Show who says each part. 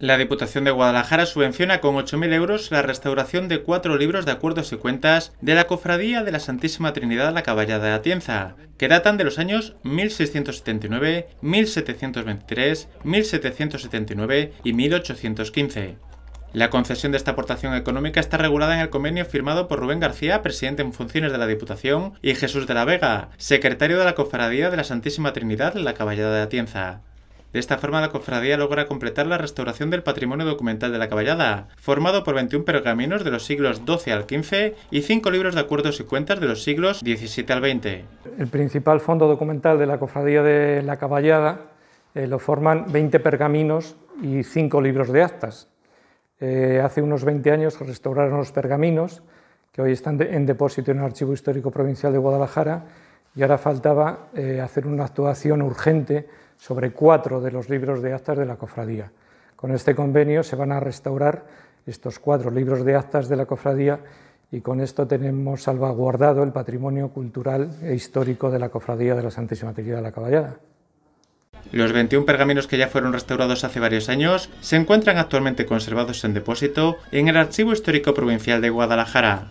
Speaker 1: La Diputación de Guadalajara subvenciona con 8.000 euros la restauración de cuatro libros de acuerdos y cuentas de la Cofradía de la Santísima Trinidad La Caballada de Atienza, que datan de los años 1679, 1723, 1779 y 1815. La concesión de esta aportación económica está regulada en el convenio firmado por Rubén García, presidente en funciones de la Diputación, y Jesús de la Vega, secretario de la Cofradía de la Santísima Trinidad La Caballada de Atienza. De esta forma, la cofradía logra completar la restauración del patrimonio documental de la caballada, formado por 21 pergaminos de los siglos XII al XV y 5 libros de acuerdos y cuentas de los siglos XVII al XX.
Speaker 2: El principal fondo documental de la cofradía de la caballada eh, lo forman 20 pergaminos y 5 libros de actas. Eh, hace unos 20 años restauraron los pergaminos, que hoy están en depósito en el Archivo Histórico Provincial de Guadalajara, y ahora faltaba eh, hacer una actuación urgente sobre cuatro de los libros de actas de la cofradía. Con este convenio se van a restaurar estos cuatro libros de actas de la cofradía y con esto tenemos salvaguardado el patrimonio cultural e histórico de la cofradía de la Santísima Trinidad de la Caballada.
Speaker 1: Los 21 pergaminos que ya fueron restaurados hace varios años se encuentran actualmente conservados en depósito en el Archivo Histórico Provincial de Guadalajara.